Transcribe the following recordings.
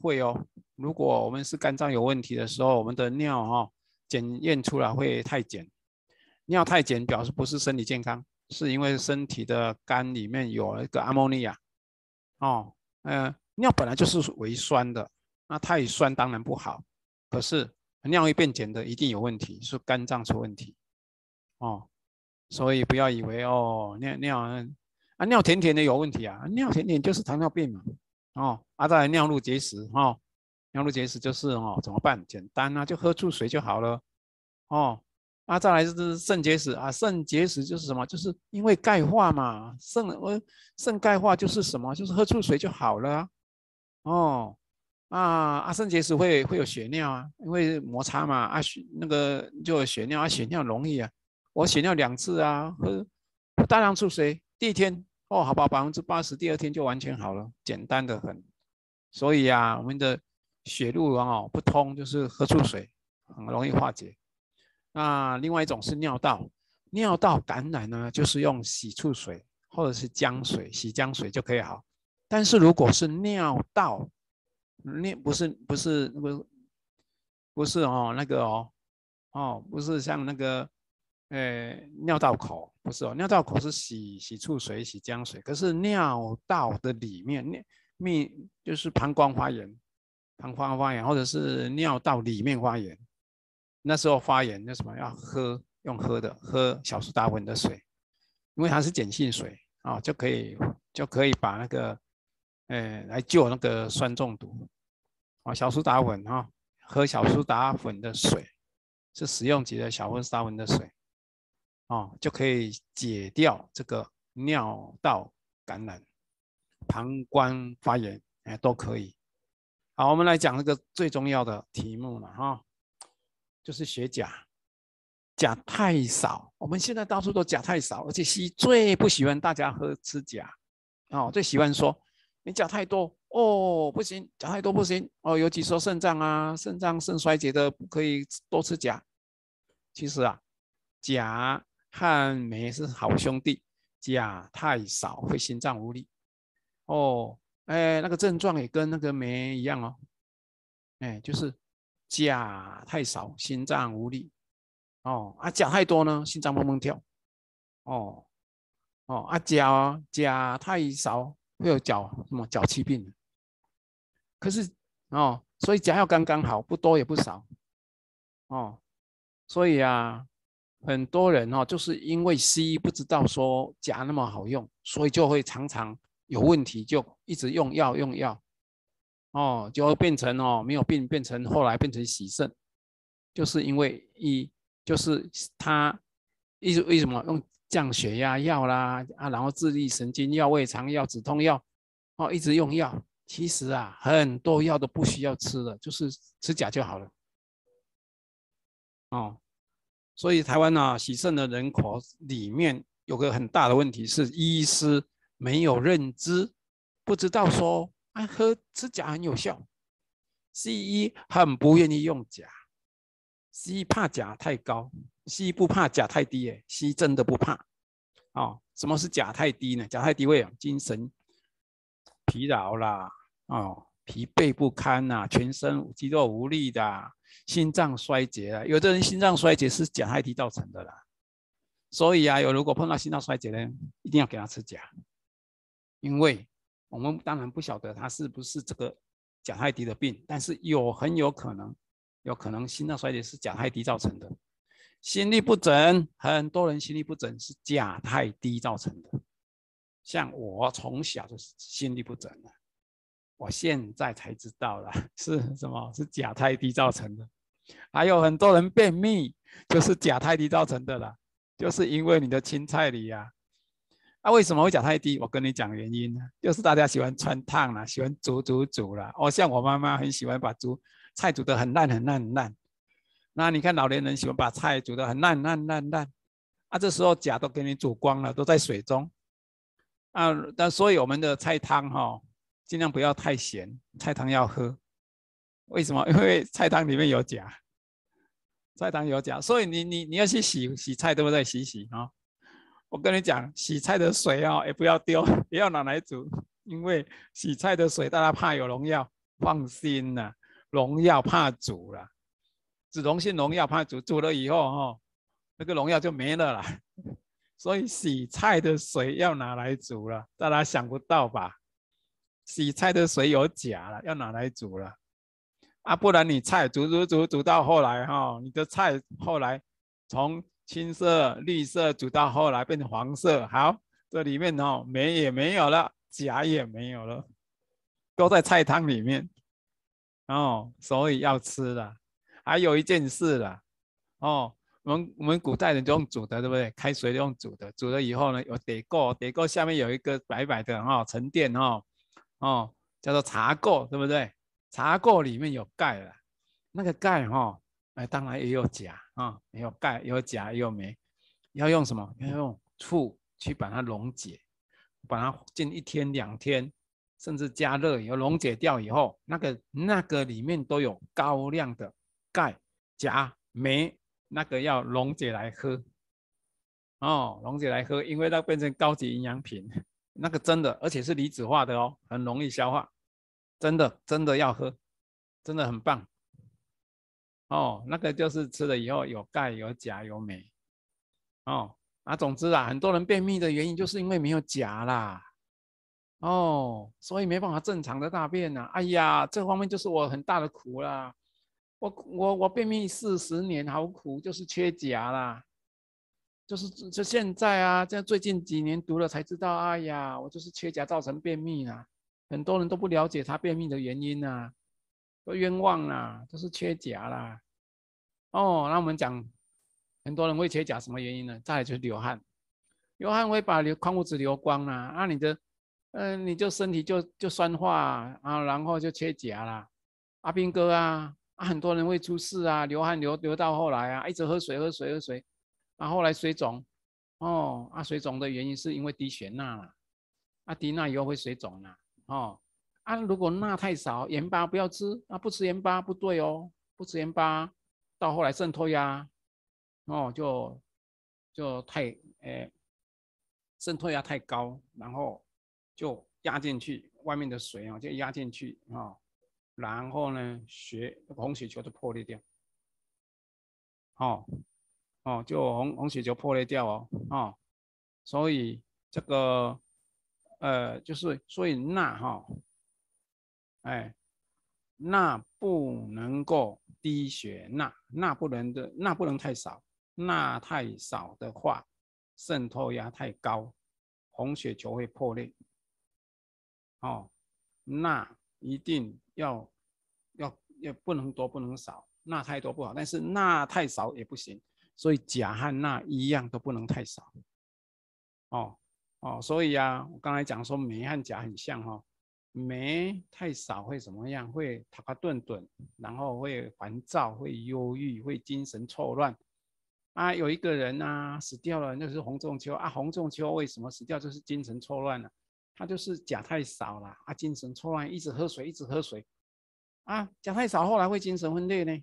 会哦，如果我们是肝脏有问题的时候，我们的尿哈检验出来会太碱，尿太碱表示不是身体健康，是因为身体的肝里面有一个莫尼亚。哦，呃，尿本来就是微酸的，那太酸当然不好。可是尿液变碱的一定有问题，是肝脏出问题。哦，所以不要以为哦尿尿啊尿甜甜的有问题啊，尿甜甜就是糖尿病嘛。哦，阿再来尿路结石，哈，尿路结石就是哦，怎么办？简单啊，就喝醋水就好了。哦，阿再来是肾结石啊，肾结石就是什么？就是因为钙化嘛，肾呃肾钙化就是什么？就是喝醋水就好了。哦，啊，阿肾结石会会有血尿啊，因为摩擦嘛，阿血那个就有血尿，阿血尿容易啊，我血尿两次啊，喝大量醋水，第一天。哦，好吧，百分之八十，第二天就完全好了，简单的很。所以呀，我们的血路哦不通，就是喝醋水很容易化解。那另外一种是尿道，尿道感染呢，就是用洗醋水或者是姜水，洗姜水就可以好。但是如果是尿道，尿不是不是不不是哦那个哦哦不是像那个。呃，尿道口不是哦，尿道口是洗洗醋水、洗姜水。可是尿道的里面，尿泌就是膀胱发炎，膀胱发炎，或者是尿道里面发炎。那时候发炎那什么？要喝用喝的，喝小苏打粉的水，因为它是碱性水啊，就可以就可以把那个呃来救那个酸中毒啊。小苏打粉哈，喝小苏打粉的水是食用级的小苏打粉的水。哦，就可以解掉这个尿道感染、膀胱发炎，哎，都可以。好，我们来讲这个最重要的题目了哈，就是血钾，钾太少。我们现在到处都钾太少，而且西医最不喜欢大家喝吃钾，哦，最喜欢说你钾太多哦，不行，钾太多不行哦，尤其说肾脏啊，肾脏肾衰竭的不可以多吃钾。其实啊，钾。和梅是好兄弟，甲太少会心脏无力。哦，哎，那个症状也跟那个梅一样哦。哎，就是甲太少，心脏无力。哦，啊，甲太多呢，心脏砰砰跳。哦，哦，阿甲甲太少会有脚什么脚气病。可是哦，所以甲要刚刚好，不多也不少。哦，所以啊。很多人哦，就是因为西医不知道说甲那么好用，所以就会常常有问题，就一直用药用药，哦，就会变成哦没有病变成后来变成洗肾，就是因为一就是他一直为什么用降血压药啦啊，然后智力神经药、胃肠药、止痛药，哦，一直用药，其实啊很多药都不需要吃的，就是吃甲就好了，哦。所以台湾啊，喜胜的人口里面有个很大的问题是，医师没有认知，不知道说啊，喝吃钾很有效，西医很不愿意用钾，西医怕钾太高，西医不怕钾太低耶，西医真的不怕。哦，什么是钾太低呢？钾太低会有精神疲劳啦，哦。疲惫不堪呐，全身肌肉无力的，心脏衰竭啊。有的人心脏衰竭是甲太低造成的啦。所以啊，有如果碰到心脏衰竭呢，一定要给他吃钾，因为我们当然不晓得他是不是这个甲太低的病，但是有很有可能，有可能心脏衰竭是甲太低造成的。心律不整，很多人心律不整是甲太低造成的，像我从小就是心律不整啊。我现在才知道了，是什么是钾太低造成的？还有很多人便秘，就是钾太低造成的啦，就是因为你的青菜里呀，啊，为什么会钾太低？我跟你讲原因呢，就是大家喜欢穿烫啦，喜欢煮煮煮啦。我像我妈妈很喜欢把煮菜煮得很烂很烂很烂。那你看老年人喜欢把菜煮得很烂烂烂烂，啊，这时候钾都给你煮光了，都在水中。啊，那所以我们的菜汤哈。尽量不要太咸，菜汤要喝。为什么？因为菜汤里面有钾，菜汤有钾，所以你你你要去洗洗菜，都对？洗洗哦！我跟你讲，洗菜的水啊，也不要丢，也 要拿来煮。因为洗菜的水，大家怕有农药，放心呐，农药怕煮了，脂溶性农药怕煮，煮了以后哈，那个农药就没了啦。所以洗菜的水要拿来煮了，大家想不到吧？洗菜的水有钾了，要拿来煮了啊！不然你菜煮煮煮煮到后来哈，你的菜后来从青色、绿色煮到后来变成黄色，好，这里面哈霉也没有了，钾也没有了，都在菜汤里面哦。所以要吃了。还有一件事了哦，我们我们古代人用煮的，对不对？开水用煮的，煮了以后呢，有得垢，得垢下面有一个白白的哈沉淀哈。哦，叫做茶垢，对不对？茶垢里面有钙了，那个钙哈，哎，当然也有钾啊，也有钙，也有钾，也有镁，要用什么？要用醋去把它溶解，把它浸一天两天，甚至加热，以后溶解掉以后，那个那个里面都有高量的钙、钾、镁，那个要溶解来喝，哦，溶解来喝，因为那变成高级营养品。那个真的，而且是离子化的哦，很容易消化。真的，真的要喝，真的很棒哦。那个就是吃了以后有钙、有钾、有镁哦。啊，总之啊，很多人便秘的原因就是因为没有钾啦。哦，所以没办法正常的大便呐。哎呀，这方面就是我很大的苦啦。我我我便秘四十年，好苦，就是缺钾啦。就是这现在啊，这最近几年读了才知道，哎呀，我就是缺钾造成便秘啊。很多人都不了解他便秘的原因啊，都冤枉啦，都是缺钾啦。哦，那我们讲，很多人会缺钾什么原因呢？再来就是流汗，流汗会把流矿物质流光啦，那你的，嗯，你就身体就就酸化啊，然后就缺钾啦。阿兵哥啊，很多人会出事啊，流汗流流到后来啊，一直喝水喝水喝水。然后来水肿，哦，啊，水肿的原因是因为低血钠啦，啊，低钠以后会水肿啦，哦，啊，如果钠太少，盐巴不要吃，啊，不吃盐巴不对哦，不吃盐巴，到后来渗透压，哦，就就太，诶，渗透压太高，然后就压进去外面的水啊，就压进去啊，然后呢，血红血球就破裂掉，哦。哦，就红红血球破裂掉哦，哦，所以这个，呃，就是所以钠哈，哎，钠不能够低血钠，钠不能的，钠不能太少，钠太少的话，渗透压太高，红血球会破裂。哦，钠一定要要也不能多不能少，钠太多不好，但是钠太少也不行。所以钾和钠一样都不能太少，哦哦，所以啊，我刚才讲说镁和钾很像哈，镁太少会怎么样？会他卡顿顿，然后会烦躁、会忧郁、会精神错乱。啊，有一个人啊死掉了，那是洪仲丘啊，洪仲丘为什么死掉？就是精神错乱了，他就是钾太少了啊，精神错乱，一直喝水，一直喝水，啊，钾太少后来会精神分裂呢？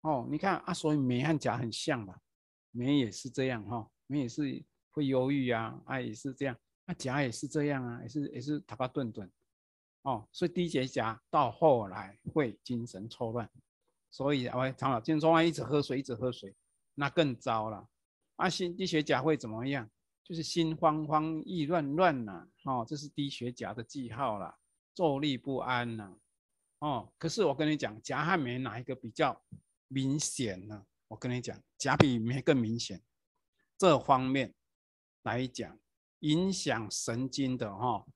哦，你看啊，所以镁和钾很像吧？眉也是这样哈，眉也是会忧郁啊，啊也是这样，那钾也是这样啊，也是也是头发顿顿，哦，所以低血钾到后来会精神错乱，所以啊，常老今天说话一直喝水一直喝水，那更糟了。啊，心低血钾会怎么样？就是心慌慌、意乱乱呐，哦，这是低血钾的记号啦，坐立不安呐，哦。可是我跟你讲，甲和镁哪一个比较明显呢？我跟你讲，甲比镁更明显，这方面来讲，影响神经的哈，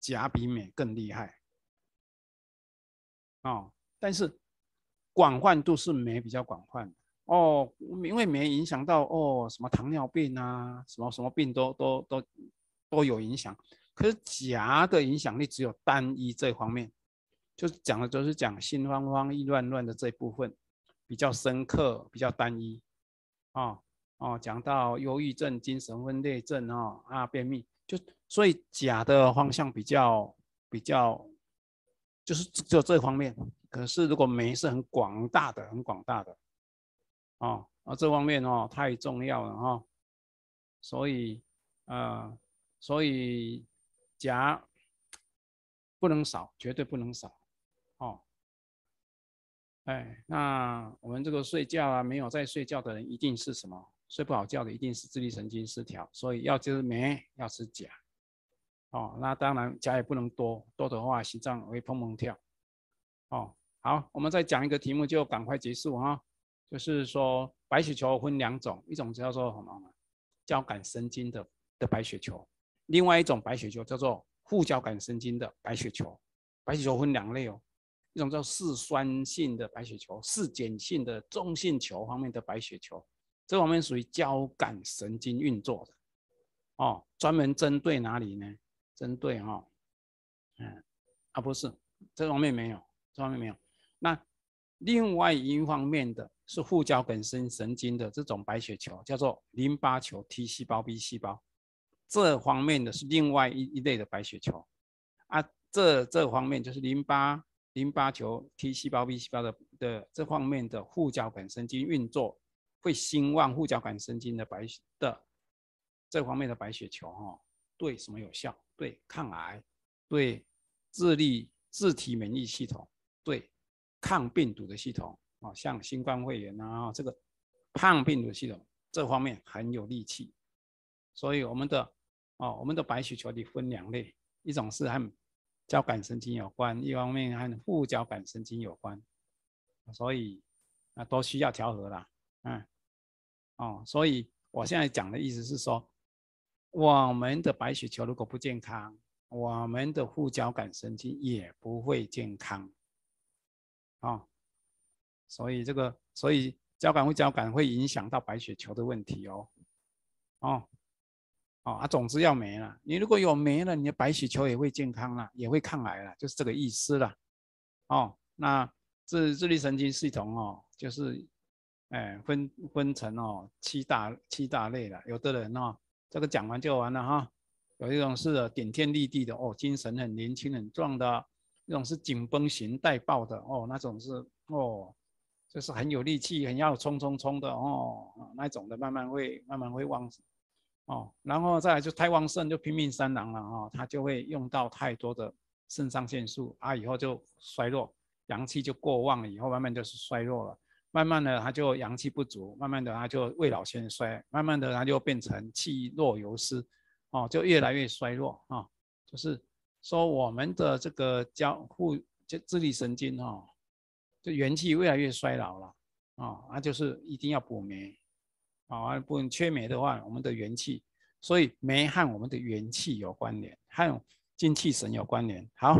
甲比美更厉害。哦，但是广泛度是美比较广泛的哦，因为镁影响到哦什么糖尿病啊，什么什么病都都都都有影响。可是甲的影响力只有单一这方面，就讲的就是讲心慌慌、意乱乱的这部分。比较深刻，比较单一，啊哦，讲到忧郁症、精神分裂症，哦，啊，便秘，就所以甲的方向比较比较，就是只有这方面。可是如果没是很广大的，很广大的，啊啊，这方面哦太重要了哈，所以呃，所以甲不能少，绝对不能少。哎，那我们这个睡觉啊，没有在睡觉的人一定是什么？睡不好觉的一定是自律神经失调，所以要吃镁，要吃钾。哦，那当然钾也不能多，多的话心脏会砰砰跳。哦，好，我们再讲一个题目就赶快结束哈。就是说，白血球分两种，一种叫做什么？交感神经的的白血球，另外一种白血球叫做副交感神经的白血球。白血球分两类哦。一种叫嗜酸性的白血球，嗜碱性的、中性球方面的白血球，这方面属于交感神经运作的，哦，专门针对哪里呢？针对哈，嗯，啊，不是，这方面没有，这方面没有。那另外一方面的是副交感神经的这种白血球，叫做淋巴球、T 细胞、B 细胞，这方面的是另外一一类的白血球，啊，这这方面就是淋巴。淋巴球、T 细胞、B 细胞的的这方面的副交感神经运作，会兴旺副交感神经的白的这方面的白血球哈，对什么有效？对抗癌、对智力、自体免疫系统、对抗病毒的系统啊，像新冠肺炎啊，这个抗病毒系统这方面很有力气。所以我们的啊，我们的白血球里分两类，一种是很交感神经有关，一方面和副交感神经有关，所以啊都需要调和啦，嗯，哦，所以我现在讲的意思是说，我们的白血球如果不健康，我们的副交感神经也不会健康，哦，所以这个，所以交感副交感会影响到白血球的问题哦，哦。哦，啊，种子要没了，你如果有没了，你的白血球也会健康了，也会抗癌了，就是这个意思了。哦，那自自律神经系统哦，就是，哎，分分成哦七大七大类了。有的人哦，这个讲完就完了哈。有一种是顶天立地的哦，精神很年轻很壮的；一种是紧绷型带爆的哦，那种是哦，就是很有力气，很要冲冲冲的哦，那种的慢慢会慢慢会忘。哦，然后再来就太旺盛，就拼命三郎了啊，他就会用到太多的肾上腺素啊，以后就衰弱，阳气就过旺了，以后慢慢就是衰弱了，慢慢的他就阳气不足，慢慢的他就未老先衰，慢慢的他就变成气若游丝，哦，就越来越衰弱啊，就是说我们的这个交互就自律神经哈，就元气越来越衰老了啊，那就是一定要补酶。啊，不能缺镁的话，我们的元气，所以镁和我们的元气有关联，和精气神有关联。好。